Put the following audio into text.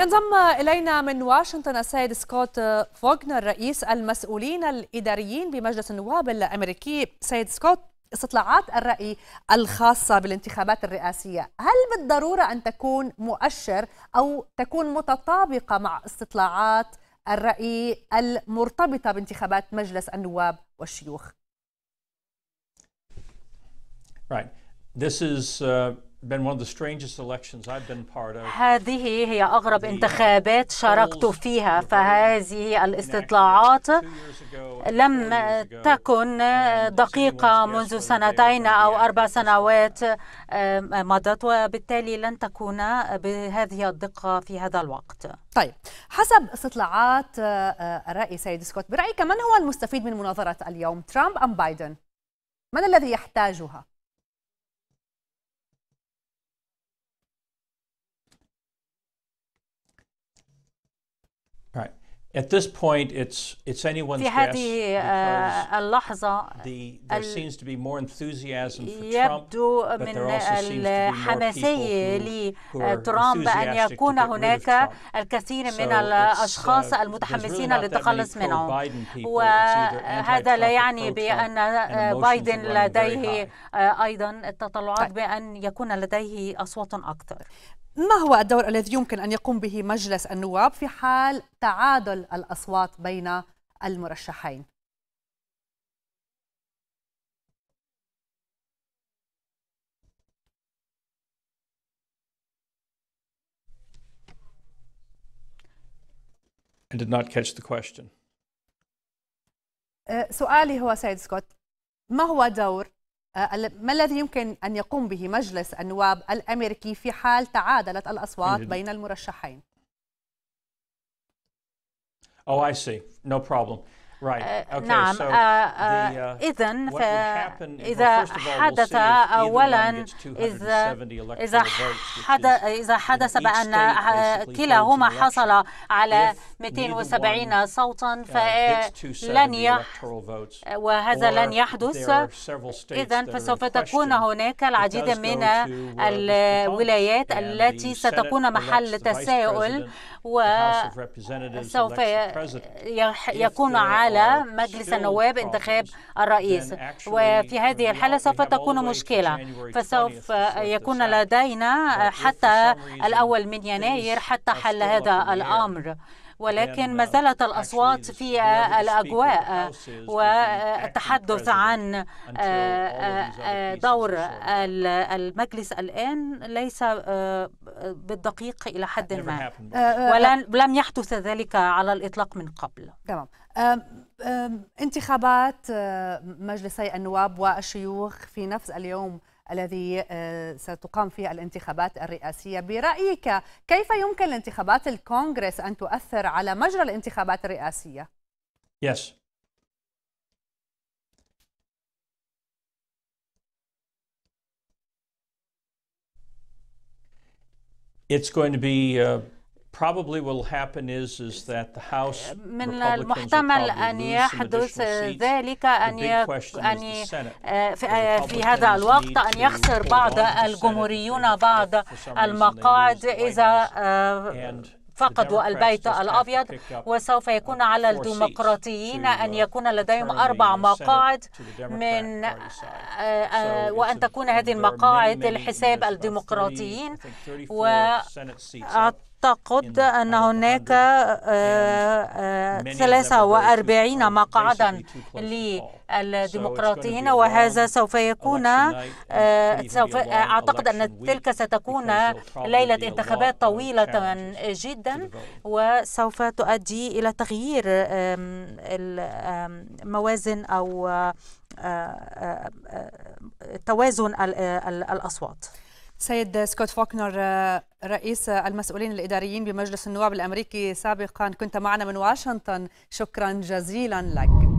ينضم إلينا من واشنطن السيد سكوت فوغنر رئيس المسؤولين الإداريين بمجلس النواب الأمريكي سيد سكوت استطلاعات الرأي الخاصة بالانتخابات الرئاسية هل بالضرورة أن تكون مؤشر أو تكون متطابقة مع استطلاعات الرأي المرتبطة بانتخابات مجلس النواب والشيوخ Right. This is uh... هذه هي أغرب uh, انتخابات شاركت فيها فهذه الاستطلاعات لم تكن دقيقة منذ سنتين أو أربع سنوات آه، مضت وبالتالي لن تكون بهذه الدقة في هذا الوقت طيب حسب استطلاعات آه، آه، الرأي سيد سكوت برأيك من هو المستفيد من مناظرة اليوم ترامب أم بايدن؟ من الذي يحتاجها؟ At this point, it's it's anyone's في هذه آه، اللحظة the, there seems to be more enthusiasm for يبدو Trump, من الحماسية لترامب أن يكون هناك الكثير من uh, الأشخاص المتحمسين للتخلص منه وهذا لا يعني بأن بايدن آه، لديه آه، أيضا التطلعات طيب. بأن يكون لديه أصوات أكثر ما هو الدور الذي يمكن أن يقوم به مجلس النواب في حال تعادل الأصوات بين المرشحين؟ and did not catch the question. أه، سؤالي هو سيد سكوت ما هو دور آه، ما الذي يمكن أن يقوم به مجلس النواب الأمريكي في حال تعادلت الأصوات بين المرشحين؟ Oh, I see. No problem. right. Uh, okay. نعم so uh, uh, إذا إذا حدث أولا إذا إذا حدث إذا حدث بأن كلاهما حصل على 270 صوتا فلن آه، وهذا لن يحدث إذا فسوف تكون هناك العديد من الولايات التي ستكون محل تساؤل وسوف يكون على مجلس النواب انتخاب الرئيس وفي هذه الحالة سوف تكون مشكلة فسوف يكون لدينا حتى الأول من يناير حتى حل هذا الأمر ولكن يعني ما زالت الأصوات في آه، الأجواء آه، والتحدث عن آه، دور المجلس الآن ليس بالدقيق إلى حد ما ولم يحدث ذلك على الإطلاق من قبل تمام انتخابات مجلسي النواب والشيوخ في نفس اليوم الذي آه، ستقام فيه الانتخابات الرئاسية برأيك كيف يمكن لانتخابات الكونغرس أن تؤثر على مجرى الانتخابات الرئاسية؟ Yes. It's going to be uh من المحتمل أن يحدث ذلك أن أن آه، في آه، هذا الوقت أن يخسر بعض الجمهوريون بعض المقاعد إذا آه، فقدوا البيت الأبيض وسوف يكون على الديمقراطيين uh, أن يكون لديهم أربع مقاعد من وأن تكون هذه المقاعد لحساب الديمقراطيين وأعتقد آه، آه، آه، أعتقد أن هناك 43 مقعدا للديمقراطيين وهذا سوف يكون سوف أعتقد أن تلك ستكون ليلة انتخابات طويلة جدا وسوف تؤدي إلى تغيير الموازن أو توازن الأصوات سيد سكوت فوكنر آه، رئيس المسؤولين الإداريين بمجلس النواب الأمريكي سابقا كنت معنا من واشنطن شكرا جزيلا لك